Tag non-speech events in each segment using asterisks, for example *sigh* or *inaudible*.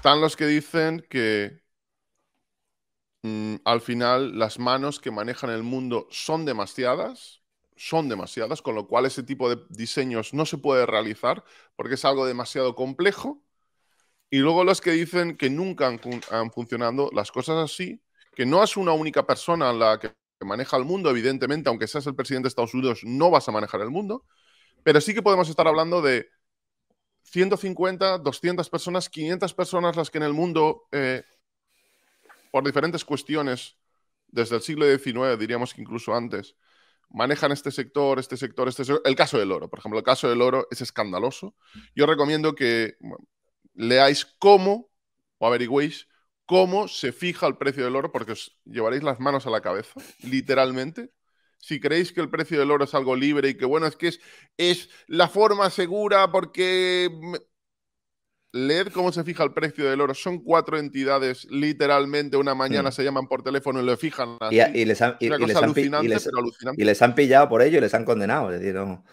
están los que dicen que mm, al final las manos que manejan el mundo son demasiadas, son demasiadas, con lo cual ese tipo de diseños no se puede realizar porque es algo demasiado complejo. Y luego los que dicen que nunca han, han funcionado las cosas así, que no es una única persona la que maneja el mundo, evidentemente, aunque seas el presidente de Estados Unidos, no vas a manejar el mundo, pero sí que podemos estar hablando de 150, 200 personas, 500 personas las que en el mundo, eh, por diferentes cuestiones, desde el siglo XIX, diríamos que incluso antes, manejan este sector, este sector, este sector. El caso del oro, por ejemplo, el caso del oro es escandaloso. Yo recomiendo que leáis cómo o averigüéis cómo se fija el precio del oro, porque os llevaréis las manos a la cabeza, literalmente si creéis que el precio del oro es algo libre y que bueno, es que es, es la forma segura porque... Leed cómo se fija el precio del oro. Son cuatro entidades, literalmente una mañana mm. se llaman por teléfono y lo fijan. Así. Y, les han, pillado por ello y les han condenado. Es decir, no,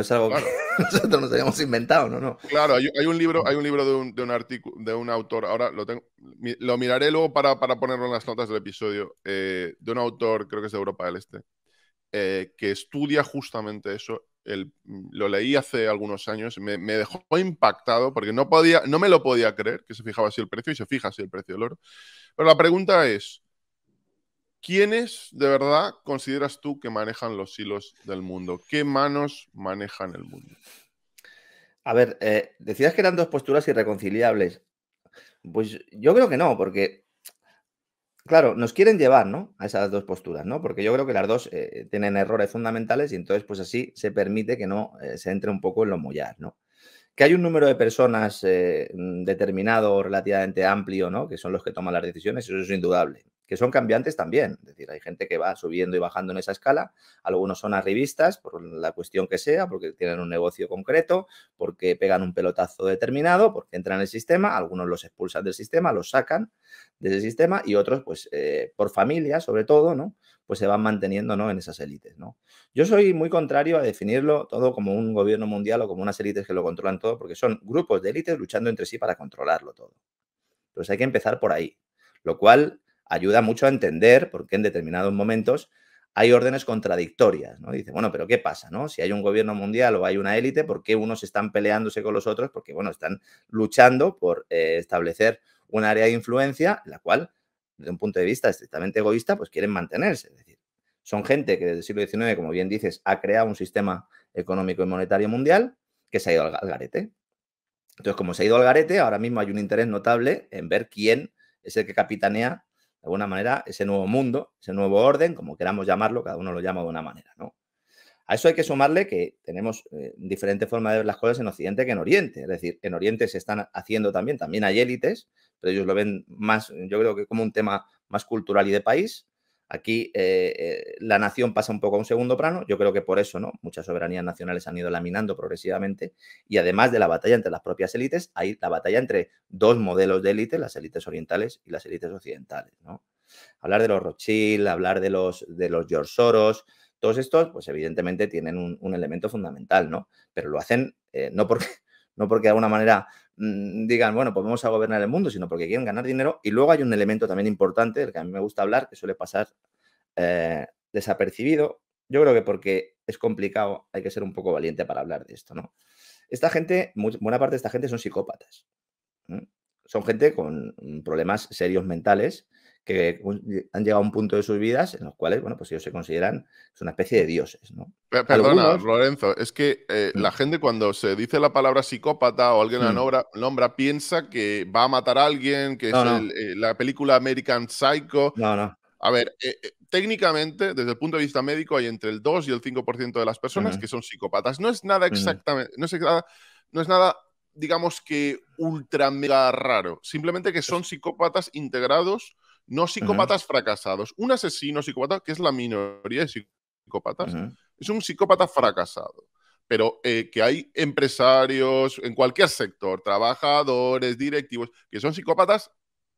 es algo que *laughs* nosotros nos hayamos inventado, ¿no? no. Claro, hay, un libro, hay un libro de un, artículo, de un autor, ahora lo tengo, lo miraré luego para, para ponerlo en las notas del episodio, eh, de un autor, creo que es de Europa del Este, eh, que estudia justamente eso. Mm, lo leí hace algunos años, me, dejó impactado porque no, podía, no me lo podía creer que se fijaba así el precio y se fija así el precio del oro. Pero la pregunta es, ¿quiénes de verdad consideras tú que manejan los hilos del mundo? ¿Qué manos manejan el mundo? A ver, eh, decías que eran dos posturas irreconciliables. Pues yo creo que no, porque claro, nos quieren llevar, ¿no? A esas dos posturas, ¿no? Porque yo creo que las dos eh, tienen errores fundamentales y entonces, pues así se permite que no eh, se entre un poco en lo mollar, ¿no? Que hay un número de personas eh, mm, determinado, relativamente amplio, ¿no? Que son los que toman las decisiones, eso es indudable que son cambiantes también. Es decir, hay gente que va subiendo y bajando en esa escala. Algunos son arribistas, por la cuestión que sea, porque tienen un negocio concreto, porque pegan un pelotazo determinado, porque entran en el sistema. Algunos los expulsan del sistema, los sacan de ese sistema y otros, pues, eh, por familia, sobre todo, ¿no? Pues se van manteniendo, ¿no? En esas élites, ¿no? Yo soy muy contrario a definirlo todo como un gobierno mundial o como unas élites que lo controlan todo, porque son grupos de élites luchando entre sí para controlarlo todo. Entonces hay que empezar por ahí, lo cual ayuda mucho a entender por qué en determinados momentos hay órdenes contradictorias, ¿no? Dice, bueno, pero ¿qué pasa, no? Si hay un gobierno mundial o hay una élite, ¿por qué unos están peleándose con los otros? Porque, bueno, están luchando por eh, establecer un área de influencia, la cual, desde un punto de vista estrictamente egoísta, pues quieren mantenerse. Es decir, son gente que desde el siglo XIX, como bien dices, ha creado un sistema económico y monetario mundial que se ha ido al, al garete. Entonces, como se ha ido al garete, ahora mismo hay un interés notable en ver quién es el que capitanea de alguna manera, ese nuevo mundo, ese nuevo orden, como queramos llamarlo, cada uno lo llama de una manera, ¿no? A eso hay que sumarle que tenemos diferentes eh, diferente forma de ver las cosas en Occidente que en Oriente. Es decir, en Oriente se están haciendo también, también hay élites, pero ellos lo ven más, yo creo que como un tema más cultural y de país. Aquí eh, eh, la nación pasa un poco a un segundo plano. Yo creo que por eso, ¿no? Muchas soberanías nacionales han ido laminando progresivamente. Y además de la batalla entre las propias élites, hay la batalla entre dos modelos de élite, las élites orientales y las élites occidentales, ¿no? Hablar de los Rothschild, hablar de los, de los George Soros, todos estos, pues evidentemente tienen un, elemento fundamental, ¿no? Pero lo hacen eh, no porque no porque de alguna manera mm, digan, bueno, pues vamos a gobernar el mundo, sino porque quieren ganar dinero. Y luego hay un elemento también importante del que a mí me gusta hablar, que suele pasar eh, desapercibido. Yo creo que porque es complicado, hay que ser un poco valiente para hablar de esto, Esta gente, buena parte de esta gente son psicópatas. Son gente con mm, problemas serios mentales que eh, han llegado a un punto de sus vidas en los cuales, bueno, pues ellos se consideran una especie de dioses, Perdona, Lorenzo, es que eh, mm. la gente cuando se dice la palabra psicópata o alguien la mm. nombra, piensa que va a matar a alguien, que es eh, la película American Psycho. No, no. A ver, técnicamente, desde el punto de vista médico, hay entre el 2 y el 5% de las personas que son psicópatas. No es nada exactamente, no, es nada, no es nada, digamos que ultra mega raro. Simplemente que pues son psicópatas integrados no psicópatas fracasados. Un asesino psicópata, que es la minoría de psicópatas, es un psicópata fracasado. Pero eh, que hay empresarios en cualquier sector, trabajadores, directivos, que son psicópatas,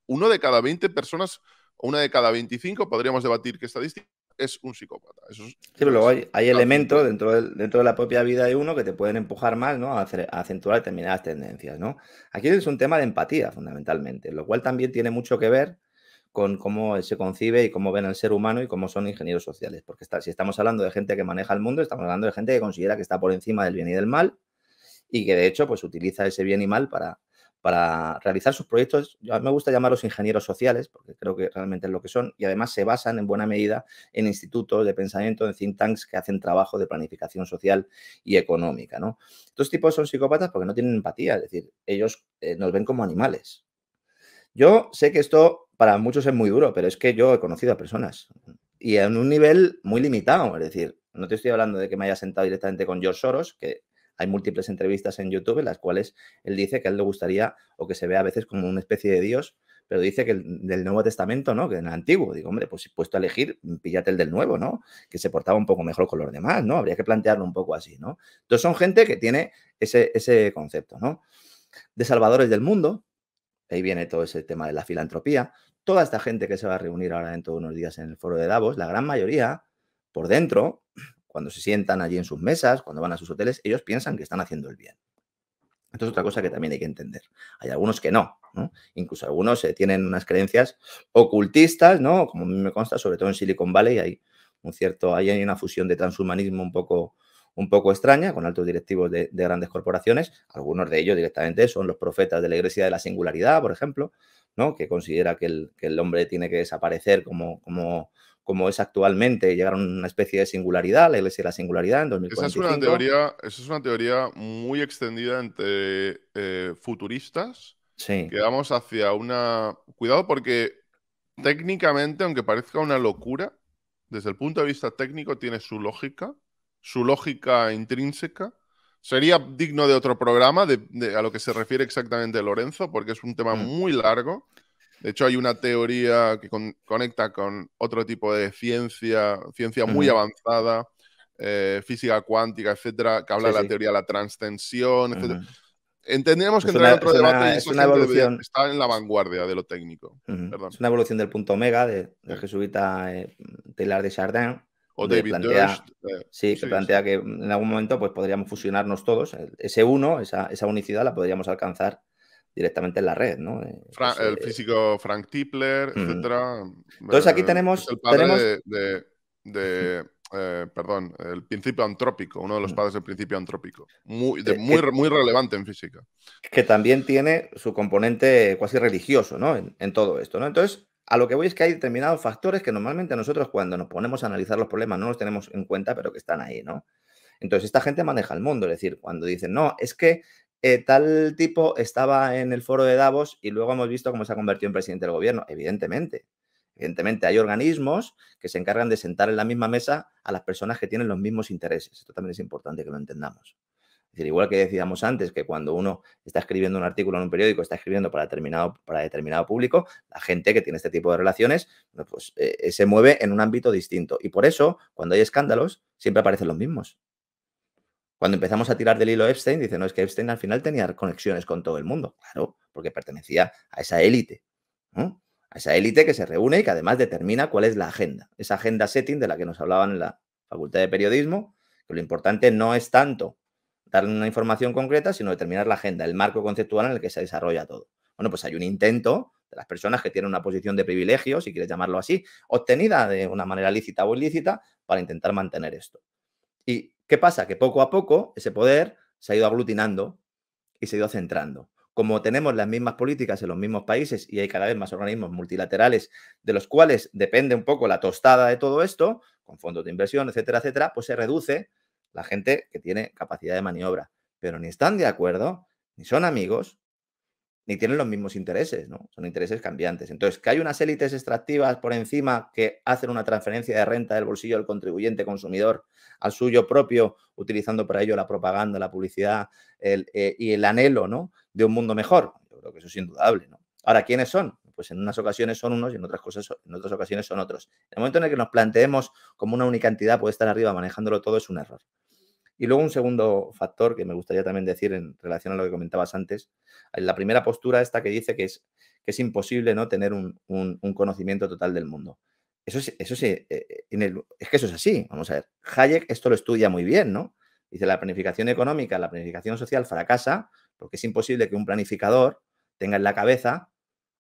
uno de cada 20 personas, una de cada 25, podríamos debatir qué estadística, es un psicópata. sí, pero luego hay, elementos dentro de, dentro de la propia vida de uno que te pueden empujar más ¿no? a, hacer, acentuar determinadas tendencias. ¿no? Aquí es un tema de empatía, fundamentalmente, lo cual también tiene mucho que ver con cómo se concibe y cómo ven al ser humano y cómo son ingenieros sociales. Porque si estamos hablando de gente que maneja el mundo, estamos hablando de gente que considera que está por encima del bien y del mal y que de hecho pues utiliza ese bien y mal para, para realizar sus proyectos. a mí me gusta llamarlos ingenieros sociales porque creo que realmente es lo que son y además se basan en buena medida en institutos de pensamiento, en think tanks que hacen trabajo de planificación social y económica. ¿no? Estos tipos son psicópatas porque no tienen empatía, es decir, ellos eh, nos ven como animales. Yo sé que esto para muchos es muy duro, pero es que yo he conocido a personas y en un nivel muy limitado. Es decir, no te estoy hablando de que me haya sentado directamente con George Soros, que hay múltiples entrevistas en YouTube en las cuales él dice que a él le gustaría o que se ve a veces como una especie de Dios, pero dice que del Nuevo Testamento, ¿no? Que en el Antiguo. Digo, hombre, pues si puesto a elegir, píllate el del Nuevo, ¿no? Que se portaba un poco mejor con los demás, ¿no? Habría que plantearlo un poco así, ¿no? Entonces son gente que tiene ese, ese concepto, ¿no? De salvadores del mundo, ahí viene todo ese tema de la filantropía, toda esta gente que se va a reunir ahora dentro de unos días en el foro de Davos, la gran mayoría, por dentro, cuando se sientan allí en sus mesas, cuando van a sus hoteles, ellos piensan que están haciendo el bien. Esto es otra cosa que también hay que entender. Hay algunos que no, Incluso algunos eh, tienen unas creencias ocultistas, ¿no? Como a mí me consta, sobre todo en Silicon Valley, hay un cierto, hay una fusión de transhumanismo un poco, un poco extraña con altos directivos de grandes corporaciones. Algunos de ellos directamente son los profetas de la Iglesia de la Singularidad, por ejemplo que considera que el, hombre tiene que desaparecer como, como, como es actualmente, llegar a una especie de singularidad, la iglesia la singularidad en 2045. Esa es una teoría, es una teoría muy extendida entre eh, futuristas. Que vamos hacia una... Cuidado porque técnicamente, aunque parezca una locura, desde el punto de vista técnico tiene su lógica, su lógica intrínseca, Sería digno de otro programa, de, a lo que se refiere exactamente Lorenzo, porque es un tema mm. muy largo. De hecho, hay una teoría que conecta con otro tipo de ciencia, ciencia muy avanzada, eh, física cuántica, etcétera, que habla de la teoría de la transtensión, etcétera. que es entrar otro debate está en la vanguardia de lo técnico. Es una evolución del punto omega de, del jesuita eh, Taylor de Chardin, o David eh, sí, que plantea que en algún momento pues, podríamos fusionarnos todos. Ese uno, esa, unicidad la podríamos alcanzar directamente en la red, ¿no? Eh, pues, el eh, físico Frank Tipler, etc. Entonces aquí tenemos... el padre de... perdón, el principio antrópico, uno de los padres del principio antrópico, muy, muy, relevante en física. Que también tiene su componente cuasi religioso, ¿no? En, en todo esto, ¿no? Entonces, a lo que voy es que hay determinados factores que normalmente nosotros cuando nos ponemos a analizar los problemas no los tenemos en cuenta, pero que están ahí, ¿no? Entonces, esta gente maneja el mundo, es decir, cuando dicen, no, es que eh, tal tipo estaba en el foro de Davos y luego hemos visto cómo se ha convertido en presidente del gobierno, evidentemente. Evidentemente, hay organismos que se encargan de sentar en la misma mesa a las personas que tienen los mismos intereses. Esto también es importante que lo entendamos decir, igual que decíamos antes que cuando uno está escribiendo un artículo en un periódico, está escribiendo para determinado, para determinado público, la gente que tiene este tipo de relaciones pues, eh, eh, se mueve en un ámbito distinto. Y por eso, cuando hay escándalos, siempre aparecen los mismos. Cuando empezamos a tirar del hilo Epstein, dice, no, es que Epstein al final tenía conexiones con todo el mundo. Claro, porque pertenecía a esa élite. A esa élite que se reúne y que además determina cuál es la agenda. Esa agenda setting de la que nos hablaban en la Facultad de Periodismo, que lo importante no es tanto dar una información concreta, sino determinar la agenda, el marco conceptual en el que se desarrolla todo. Bueno, pues hay un intento de las personas que tienen una posición de privilegio, si quieres llamarlo así, obtenida de una manera lícita o ilícita para intentar mantener esto. ¿Y qué pasa? Que poco a poco ese poder se ha ido aglutinando y se ha ido centrando. Como tenemos las mismas políticas en los mismos países y hay cada vez más organismos multilaterales de los cuales depende un poco la tostada de todo esto, con fondos de inversión, etcétera, etcétera, pues se reduce la gente que tiene capacidad de maniobra, pero ni están de acuerdo, ni son amigos, ni tienen los mismos intereses, ¿no? Son intereses cambiantes. Entonces, que hay unas élites extractivas por encima que hacen una transferencia de renta del bolsillo del contribuyente consumidor al suyo propio, utilizando para ello la propaganda, la publicidad eh, y el anhelo, ¿no? De un mundo mejor. Yo creo que eso es indudable, ¿no? Ahora, ¿quiénes son? pues en unas ocasiones son unos y en otras cosas, en otras ocasiones son otros. En el momento en el que nos planteemos como una única entidad puede estar arriba manejándolo todo, es un error. Y luego un segundo factor que me gustaría también decir en relación a lo que comentabas antes, la primera postura esta que dice que es, que es imposible no tener un, conocimiento total del mundo. Eso sí, eso sí eh, eh, es que eso es así, vamos a ver. Hayek esto lo estudia muy bien, ¿no? Dice, la planificación económica, la planificación social fracasa porque es imposible que un planificador tenga en la cabeza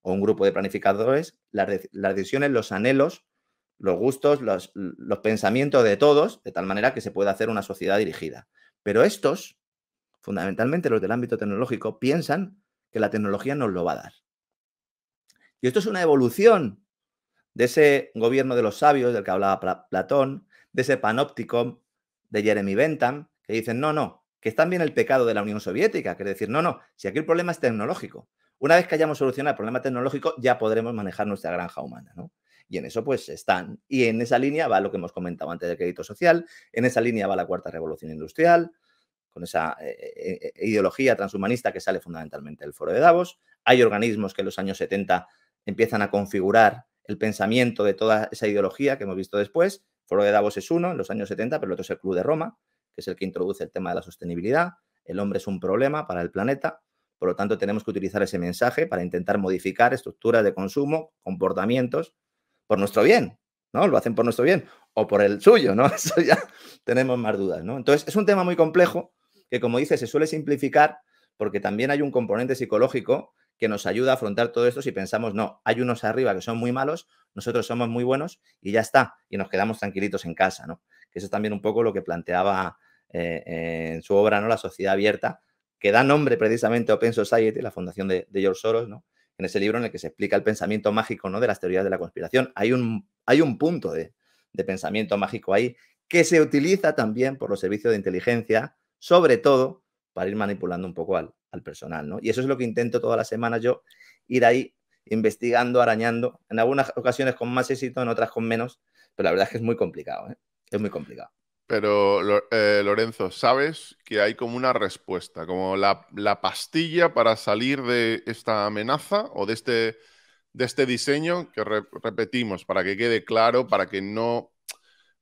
o un grupo de planificadores, las, decisiones, los anhelos, los gustos, los, pensamientos de todos, de tal manera que se pueda hacer una sociedad dirigida. Pero estos, fundamentalmente los del ámbito tecnológico, piensan que la tecnología nos lo va a dar. Y esto es una evolución de ese gobierno de los sabios del que hablaba Platón, de ese panóptico de Jeremy Bentham, que dicen, no, no, que es también el pecado de la Unión Soviética, que es decir, no, no, si aquí el problema es tecnológico, una vez que hayamos solucionado el problema tecnológico, ya podremos manejar nuestra granja humana, Y en eso pues están. Y en esa línea va lo que hemos comentado antes del crédito social, en esa línea va la cuarta revolución industrial, con esa eh, eh, eh, ideología transhumanista que sale fundamentalmente del foro de Davos. Hay organismos que en los años 70 empiezan a configurar el pensamiento de toda esa ideología que hemos visto después. El foro de Davos es uno en los años 70, pero el otro es el Club de Roma, que es el que introduce el tema de la sostenibilidad. El hombre es un problema para el planeta. Por lo tanto, tenemos que utilizar ese mensaje para intentar modificar estructuras de consumo, comportamientos, por nuestro bien, ¿no? Lo hacen por nuestro bien o por el suyo, ¿no? *laughs* Eso ya tenemos más dudas, ¿no? Entonces, es un tema muy complejo que, como dice, se suele simplificar porque también hay un componente psicológico que nos ayuda a afrontar todo esto si pensamos, no, hay unos arriba que son muy malos, nosotros somos muy buenos y ya está, y nos quedamos tranquilitos en casa, ¿no? Que eso es también un poco lo que planteaba eh, en su obra, ¿no? La sociedad abierta, que da nombre precisamente a Open Society, la fundación de, George Soros, ¿no? En ese libro en el que se explica el pensamiento mágico, ¿no? De las teorías de la conspiración. Hay un, hay un punto de, pensamiento mágico ahí que se utiliza también por los servicios de inteligencia, sobre todo para ir manipulando un poco al, personal, ¿no? Y eso es lo que intento todas las semanas yo, ir ahí investigando, arañando, en algunas ocasiones con más éxito, en otras con menos, pero la verdad es que es muy complicado, ¿eh? Es muy complicado. Pero, eh, Lorenzo, sabes que hay como una respuesta, como la, pastilla para salir de esta amenaza o de este, este diseño que repetimos para que quede claro, para que, no,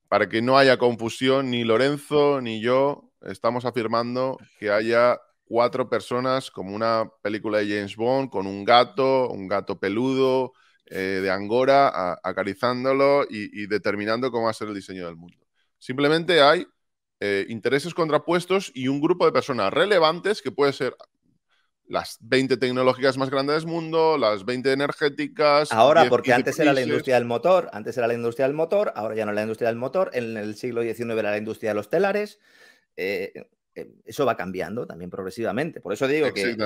para que no haya confusión, ni Lorenzo ni yo estamos afirmando que haya cuatro personas como una película de James Bond con un gato, un gato peludo eh, de Angora acariciándolo acarizándolo y, y determinando cómo va a ser el diseño del mundo. Simplemente hay eh, intereses contrapuestos y un grupo de personas relevantes, que puede ser las 20 tecnológicas más grandes del mundo, las 20 energéticas. Ahora, porque antes era la industria del motor, antes era la industria del motor, ahora ya no es la industria del motor, en el siglo XIX era la industria de los telares. Eh, eh, eso va cambiando también progresivamente. Por eso digo que,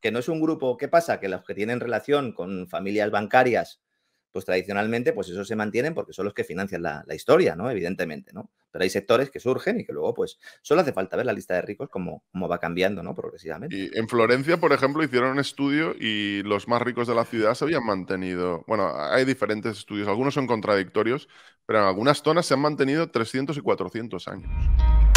que, no es un grupo. ¿Qué pasa? Que los que tienen relación con familias bancarias pues tradicionalmente, pues eso se mantienen porque son los que financian la, historia, ¿no? Evidentemente, ¿no? Pero hay sectores que surgen y que luego, pues, solo hace falta ver la lista de ricos como, va cambiando, ¿no? Progresivamente. Y en Florencia, por ejemplo, hicieron un estudio y los más ricos de la ciudad se habían mantenido. Bueno, hay diferentes estudios, algunos son contradictorios, pero en algunas zonas se han mantenido 300 y 400 años.